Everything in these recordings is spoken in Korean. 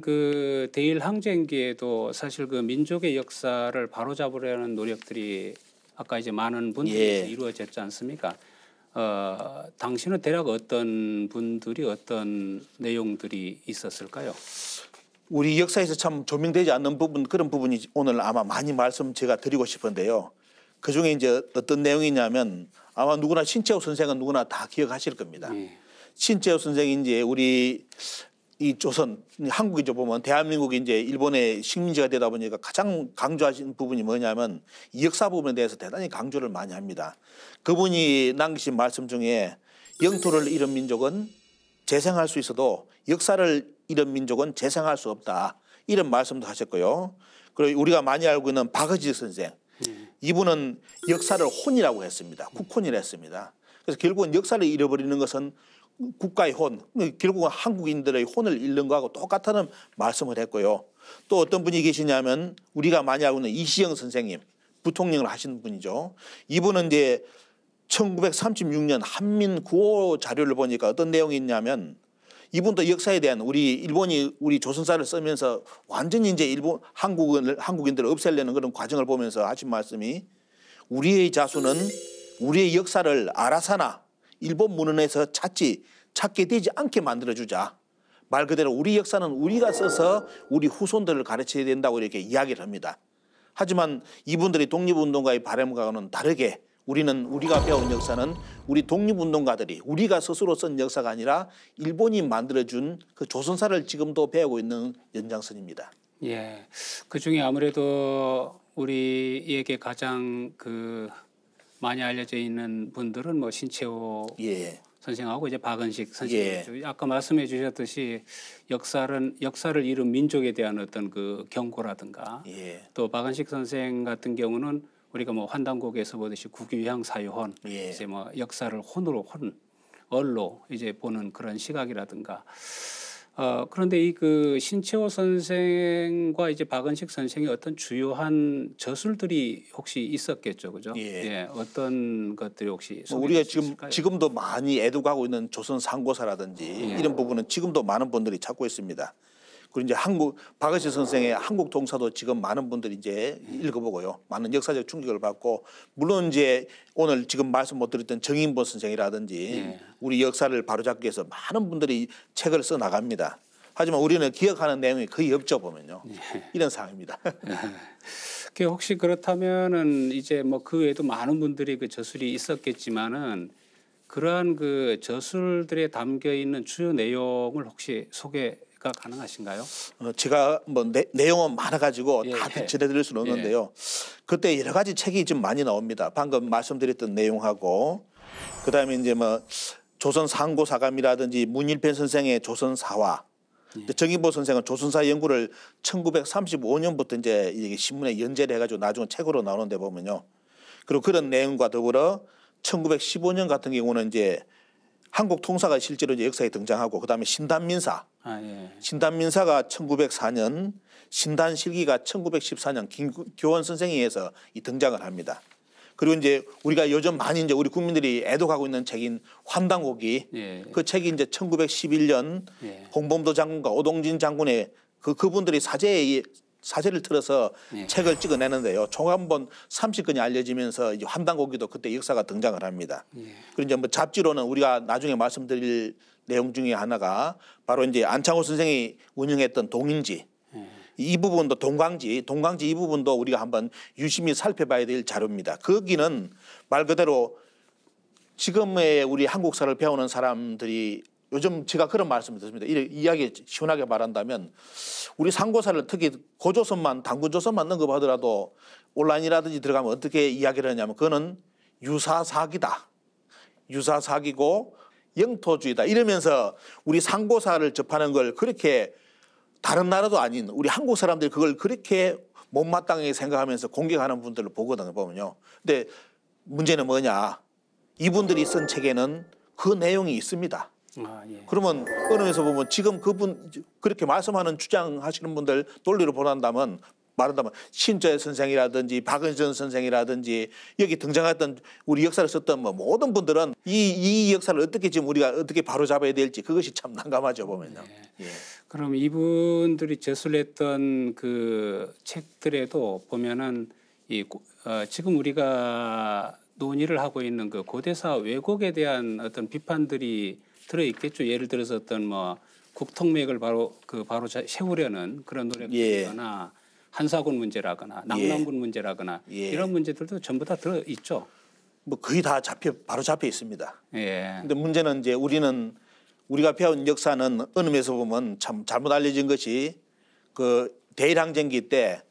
그 대일 항쟁기에도 사실 그 민족의 역사를 바로잡으려는 노력들이 아까 이제 많은 분들이 예. 이루어졌지 않습니까? 어, 당신은 대략 어떤 분들이 어떤 내용들이 있었을까요? 우리 역사에서 참 조명되지 않는 부분 그런 부분이 오늘 아마 많이 말씀 제가 드리고 싶은데요. 그 중에 이제 어떤 내용이냐면 아마 누구나 신채호 선생은 누구나 다 기억하실 겁니다. 예. 신채호 선생이 이제 우리 이 조선 한국이죠 보면 대한민국이 이제 일본의 식민지가 되다 보니까 가장 강조하신 부분이 뭐냐면 역사 부분에 대해서 대단히 강조를 많이 합니다. 그분이 남기신 말씀 중에 영토를 잃은 민족은 재생할 수 있어도 역사를 잃은 민족은 재생할 수 없다 이런 말씀도 하셨고요. 그리고 우리가 많이 알고 있는 박어지 선생 음. 이분은 역사를 혼이라고 했습니다. 국혼이라 했습니다. 그래서 결국은 역사를 잃어버리는 것은 국가의 혼, 결국은 한국인들의 혼을 잃는 거하고 똑같다는 말씀을 했고요. 또 어떤 분이 계시냐면 우리가 많이 알고 있는 이시영 선생님, 부통령을 하시는 분이죠. 이분은 이제 1936년 한민 구호 자료를 보니까 어떤 내용이 있냐면 이분도 역사에 대한 우리 일본이 우리 조선사를 쓰면서 완전히 이제 일본 한국을 한국인들을 없애려는 그런 과정을 보면서 하신 말씀이 우리의 자수는 우리의 역사를 알아서나 일본 문헌에서 찾지 찾게 되지 않게 만들어주자. 말 그대로 우리 역사는 우리가 써서 우리 후손들을 가르쳐야 된다고 이렇게 이야기를 합니다. 하지만 이분들이 독립운동가의 바람과는 다르게 우리는 우리가 배운 역사는 우리 독립운동가들이 우리가 스스로 쓴 역사가 아니라 일본이 만들어준 그 조선사를 지금도 배우고 있는 연장선입니다. 예, 그 중에 아무래도 우리에게 가장 그 많이 알려져 있는 분들은 뭐 신채호 예. 선생하고 이제 박은식 선생 예. 아까 말씀해 주셨듯이 역사를 역사를 잃은 민족에 대한 어떤 그 경고라든가 예. 또 박은식 선생 같은 경우는 우리가 뭐 환단곡에서 보듯이 국유향 사유헌 예. 이제 뭐 역사를 혼으로 혼 얼로 이제 보는 그런 시각이라든가 어, 그런데 이 그 신채호 선생과 이제 박은식 선생의 어떤 주요한 저술들이 혹시 있었겠죠, 그죠? 예. 예 어떤 것들이 혹시 뭐 우리가 지금 있을까요? 지금도 많이 애도하고 있는 조선 상고사라든지 예. 이런 부분은 지금도 많은 분들이 찾고 있습니다. 그리고 이제 한국 박은식 선생의 한국 동사도 지금 많은 분들이 이제 읽어보고요. 많은 역사적 충격을 받고 물론 이제 오늘 지금 말씀 못 드렸던 정인보 선생이라든지 네. 우리 역사를 바로잡기 위해서 많은 분들이 책을 써 나갑니다. 하지만 우리는 기억하는 내용이 거의 없죠 보면요. 네. 이런 상황입니다. 네. 혹시 그렇다면은 이제 뭐 그 외에도 많은 분들이 그 저술이 있었겠지만은 그러한 그 저술들에 담겨 있는 주요 내용을 혹시 소개 가 가능하신가요? 어, 제가 뭐 내, 내용은 많아가지고 예, 다 예. 전해드릴 수는 예. 없는데요. 예. 그때 여러 가지 책이 좀 많이 나옵니다. 방금 말씀드렸던 내용하고 그다음에 이제 뭐 조선 상고사감이라든지 문일편 선생의 조선사화 예. 정인보 선생은 조선사 연구를 1935년부터 이제 신문에 연재를 해가지고 나중에 책으로 나오는데 보면요. 그리고 그런 내용과 더불어 1915년 같은 경우는 이제 한국 통사가 실제로 이제 역사에 등장하고 그다음에 신단민사. 아, 예. 신단민사가 1904년, 신단실기가 1914년 김교원 선생에 의해서 이 등장을 합니다. 그리고 이제 우리가 요즘 많이 이제 우리 국민들이 애독하고 있는 책인 환당곡이 예. 그 책이 이제 1911년 예. 홍범도 장군과 오동진 장군의 그 그분들이 사제에 사제을 틀어서 네. 책을 찍어내는데요. 총 한 번 30건이 알려지면서 이제 환단고기도 그때 역사가 등장을 합니다. 네. 그리고 이제 뭐 잡지로는 우리가 나중에 말씀드릴 내용 중에 하나가 바로 이제 안창호 선생이 운영했던 동인지 예. 이 부분도 동광지 동광지 이 부분도 우리가 한번 유심히 살펴봐야 될 자료입니다. 거기는 말 그대로 지금의 우리 한국사를 배우는 사람들이 요즘 제가 그런 말씀을 드립니다이 이야기 시원하게 말한다면 우리 상고사를 특히 고조선만 단군조선만 언급하더라도 온라인이라든지 들어가면 어떻게 이야기를 하냐면 그거는 유사사기다. 유사사기고 영토주의다. 이러면서 우리 상고사를 접하는 걸 그렇게 다른 나라도 아닌 우리 한국 사람들이 그걸 그렇게 못마땅하게 생각하면서 공격하는 분들을 보거든요. 보면요. 근데 문제는 뭐냐. 이분들이 쓴 책에는 그 내용이 있습니다. 아, 예. 그러면 언론에서 보면 지금 그분 그렇게 말씀하는 주장하시는 분들 논리로 보란다면 말한다면 신의 선생이라든지 박은선 선생이라든지 여기 등장했던 우리 역사를 썼던 뭐 모든 분들은 이, 이 역사를 어떻게 지금 우리가 어떻게 바로 잡아야 될지 그것이 참 난감하죠 보면요. 네. 예. 그럼 이분들이 제술했던그 책들에도 보면은 이 어, 지금 우리가 논의를 하고 있는 그 고대사 왜곡에 대한 어떤 비판들이 들어 있겠죠. 예를 들어서 어떤 뭐 국통맥을 바로 그 바로 세우려는 그런 노력이거나 예. 한사군 문제라거나 남남군 예. 문제라거나 예. 이런 문제들도 전부 다 들어 있죠. 뭐 거의 다 잡혀 바로 잡혀 있습니다. 예. 근데 문제는 이제 우리는 우리가 배운 역사는 어느 면에서 보면 참 잘못 알려진 것이 그 대일항쟁기 때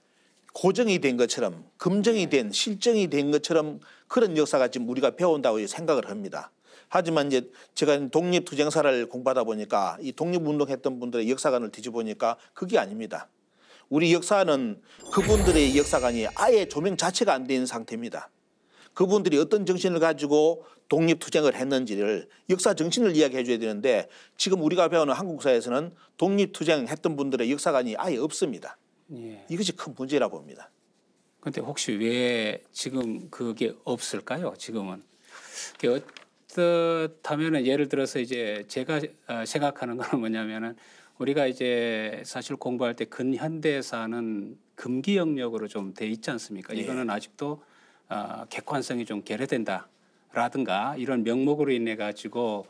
고정이 된 것처럼 금정이 네. 된 실정이 된 것처럼 그런 역사가 지금 우리가 배운다고 생각을 합니다. 하지만 이제 제가 독립투쟁사를 공부하다 보니까 이 독립운동했던 분들의 역사관을 뒤져보니까 그게 아닙니다. 우리 역사는 그분들의 역사관이 아예 조명 자체가 안 되는 상태입니다. 그분들이 어떤 정신을 가지고 독립투쟁을 했는지를 역사 정신을 이야기해 줘야 되는데 지금 우리가 배우는 한국사에서는 독립투쟁 했던 분들의 역사관이 아예 없습니다. 예. 이것이 큰 문제라 고 봅니다. 그런데 혹시 왜 지금 그게 없을까요? 지금은 그 그렇다면은 예를 들어서 이제 제가 어, 생각하는 거는 뭐냐면은 우리가 이제 사실 공부할 때 근현대사는 금기 영역으로 좀 돼 있지 않습니까? 네. 이거는 아직도 어, 객관성이 좀 결여된다. 라든가 이런 명목으로 인해 가지고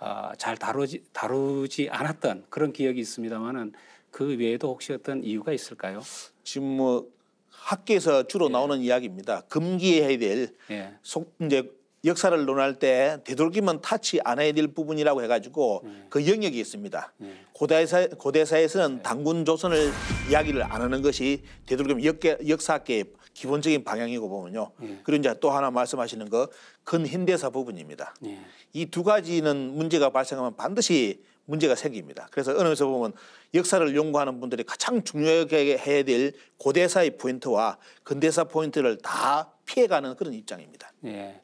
어, 잘 다루지 다루지 않았던 그런 기억이 있습니다만은 그 외에도 혹시 어떤 이유가 있을까요? 지금 뭐 학계에서 주로 예. 나오는 이야기입니다. 금기해야 될 예. 속, 이제 역사를 논할 때 되돌기면 타치 안 해야 될 부분이라고 해가지고 음. 그 영역이 있습니다. 음. 고대사, 고대사에서는 당군 조선을 이야기를 안 하는 것이 되돌기면 역계, 역사학계의 기본적인 방향이고 보면요. 음. 그리고 이제 또 하나 말씀하시는 거 근현대사 부분입니다. 예. 이두 가지는 문제가 발생하면 반드시 문제가 생깁니다. 그래서 어느 면에서 보면 역사를 연구하는 분들이 가장 중요하게 해야 될 고대사의 포인트와 근대사 포인트를 다 피해가는 그런 입장입니다. 예.